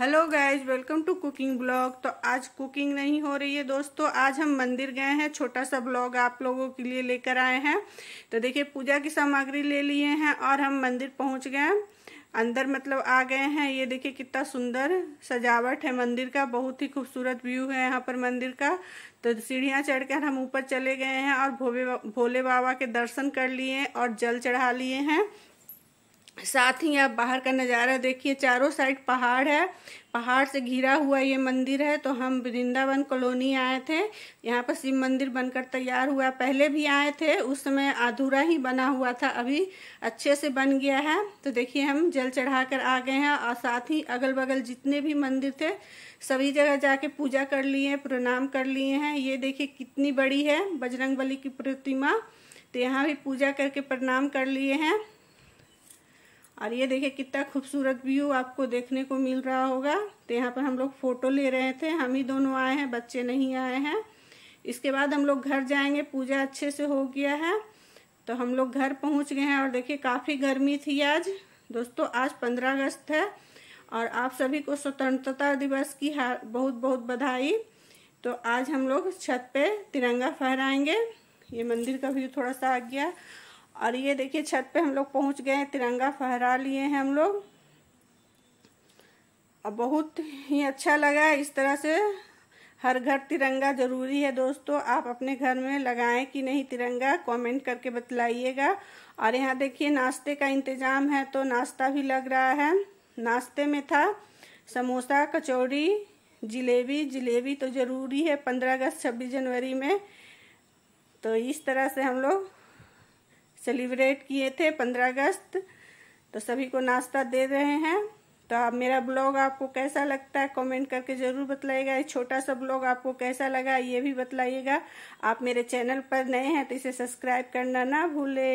hello guys welcome to cooking blog तो आज cooking नहीं हो रही है दोस्तों आज हम मंदिर गए हैं छोटा सा ब्लॉग आप लोगों के लिए लेकर आए हैं तो देखिए पूजा की सामग्री ले लिए हैं और हम मंदिर पहुंच गए अंदर मतलब आ गए हैं ये देखिए कितना सुंदर सजावट है मंदिर का बहुत ही खूबसूरत व्यू है यहाँ पर मंदिर का तो सीढ़ियाँ चढ़कर हम ऊपर चले गए हैं और भोले बाबा के दर्शन कर लिए और जल चढ़ा लिए हैं साथ ही आप बाहर का नज़ारा देखिए चारों साइड पहाड़ है पहाड़ से घिरा हुआ ये मंदिर है तो हम वृंदावन कॉलोनी आए थे यहाँ पर शिव मंदिर बनकर तैयार हुआ पहले भी आए थे उस समय अधूरा ही बना हुआ था अभी अच्छे से बन गया है तो देखिए हम जल चढ़ा कर आ गए हैं और साथ ही अगल बगल जितने भी मंदिर थे सभी जगह जाके पूजा कर लिए हैं प्रणाम कर लिए हैं ये देखिए कितनी बड़ी है बजरंग बली की प्रतिमा तो यहाँ भी पूजा करके प्रणाम कर लिए हैं और ये देखिए कितना खूबसूरत व्यू आपको देखने को मिल रहा होगा तो यहाँ पर हम लोग फ़ोटो ले रहे थे हम ही दोनों आए हैं बच्चे नहीं आए हैं इसके बाद हम लोग घर जाएंगे पूजा अच्छे से हो गया है तो हम लोग घर पहुँच गए हैं और देखिए काफ़ी गर्मी थी आज दोस्तों आज पंद्रह अगस्त है और आप सभी को स्वतंत्रता दिवस की बहुत बहुत बधाई तो आज हम लोग छत पे तिरंगा फहराएंगे ये मंदिर का व्यू थोड़ा सा आ गया और ये देखिए छत पे हम लोग पहुंच गए हैं तिरंगा फहरा लिए हैं हम लोग और बहुत ही अच्छा लगा इस तरह से हर घर तिरंगा जरूरी है दोस्तों आप अपने घर में लगाएं कि नहीं तिरंगा कमेंट करके बतलाइएगा और यहाँ देखिए नाश्ते का इंतजाम है तो नाश्ता भी लग रहा है नाश्ते में था समोसा कचौड़ी जिलेबी जिलेबी तो ज़रूरी है पंद्रह अगस्त छब्बीस जनवरी में तो इस तरह से हम लोग सेलिब्रेट किए थे पंद्रह अगस्त तो सभी को नाश्ता दे रहे हैं तो आप मेरा ब्लॉग आपको कैसा लगता है कमेंट करके ज़रूर बतलाइएगा ये छोटा सा ब्लॉग आपको कैसा लगा ये भी बतलाइएगा आप मेरे चैनल पर नए हैं तो इसे सब्सक्राइब करना ना भूले